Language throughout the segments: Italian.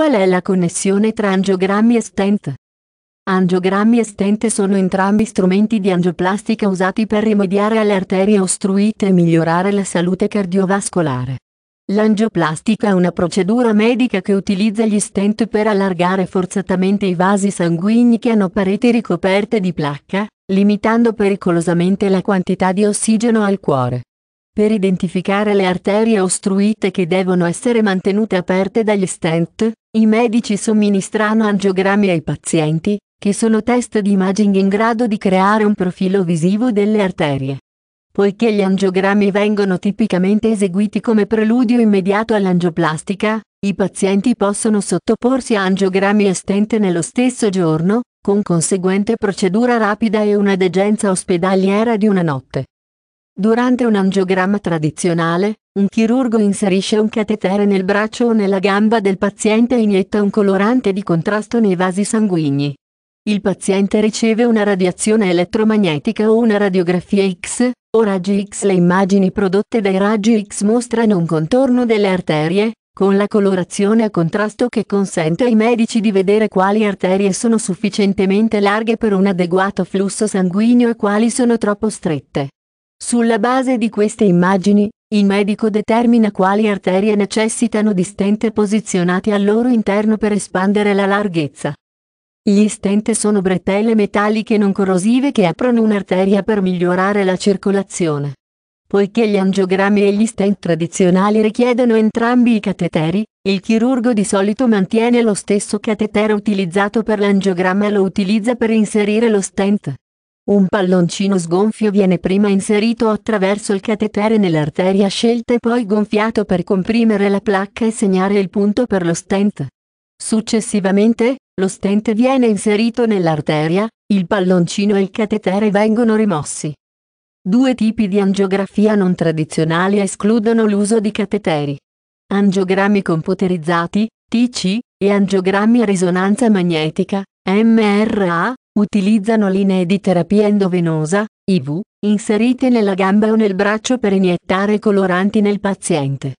Qual è la connessione tra angiogrammi e stent? Angiogrammi e stent sono entrambi strumenti di angioplastica usati per rimediare alle arterie ostruite e migliorare la salute cardiovascolare. L'angioplastica è una procedura medica che utilizza gli stent per allargare forzatamente i vasi sanguigni che hanno pareti ricoperte di placca, limitando pericolosamente la quantità di ossigeno al cuore. Per identificare le arterie ostruite che devono essere mantenute aperte dagli stent, i medici somministrano angiogrammi ai pazienti, che sono test di imaging in grado di creare un profilo visivo delle arterie. Poiché gli angiogrammi vengono tipicamente eseguiti come preludio immediato all'angioplastica, i pazienti possono sottoporsi a angiogrammi e stent nello stesso giorno, con conseguente procedura rapida e una degenza ospedaliera di una notte. Durante un angiogramma tradizionale, un chirurgo inserisce un catetere nel braccio o nella gamba del paziente e inietta un colorante di contrasto nei vasi sanguigni. Il paziente riceve una radiazione elettromagnetica o una radiografia X, o raggi X. Le immagini prodotte dai raggi X mostrano un contorno delle arterie, con la colorazione a contrasto che consente ai medici di vedere quali arterie sono sufficientemente larghe per un adeguato flusso sanguigno e quali sono troppo strette. Sulla base di queste immagini, il medico determina quali arterie necessitano di stent posizionati al loro interno per espandere la larghezza. Gli stent sono bretelle metalliche non corrosive che aprono un'arteria per migliorare la circolazione. Poiché gli angiogrammi e gli stent tradizionali richiedono entrambi i cateteri, il chirurgo di solito mantiene lo stesso catetere utilizzato per l'angiogramma e lo utilizza per inserire lo stent. Un palloncino sgonfio viene prima inserito attraverso il catetere nell'arteria scelta e poi gonfiato per comprimere la placca e segnare il punto per lo stent. Successivamente, lo stent viene inserito nell'arteria, il palloncino e il catetere vengono rimossi. Due tipi di angiografia non tradizionali escludono l'uso di cateteri. Angiogrammi computerizzati, TC, e angiogrammi a risonanza magnetica, MRA, Utilizzano linee di terapia endovenosa, IV, inserite nella gamba o nel braccio per iniettare coloranti nel paziente.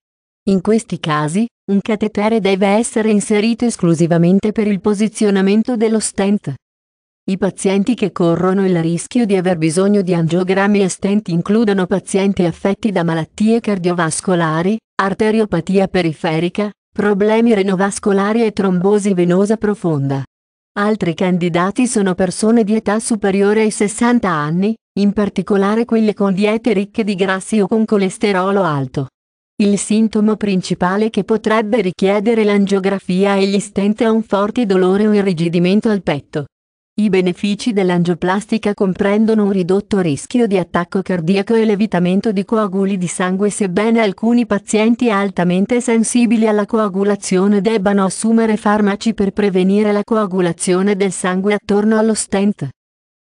In questi casi, un catetere deve essere inserito esclusivamente per il posizionamento dello stent. I pazienti che corrono il rischio di aver bisogno di angiogrammi e stent includono pazienti affetti da malattie cardiovascolari, arteriopatia periferica, problemi renovascolari e trombosi venosa profonda. Altri candidati sono persone di età superiore ai 60 anni, in particolare quelle con diete ricche di grassi o con colesterolo alto. Il sintomo principale che potrebbe richiedere l'angiografia è gli stent è un forte dolore o irrigidimento al petto. I benefici dell'angioplastica comprendono un ridotto rischio di attacco cardiaco e levitamento di coaguli di sangue sebbene alcuni pazienti altamente sensibili alla coagulazione debbano assumere farmaci per prevenire la coagulazione del sangue attorno allo stent.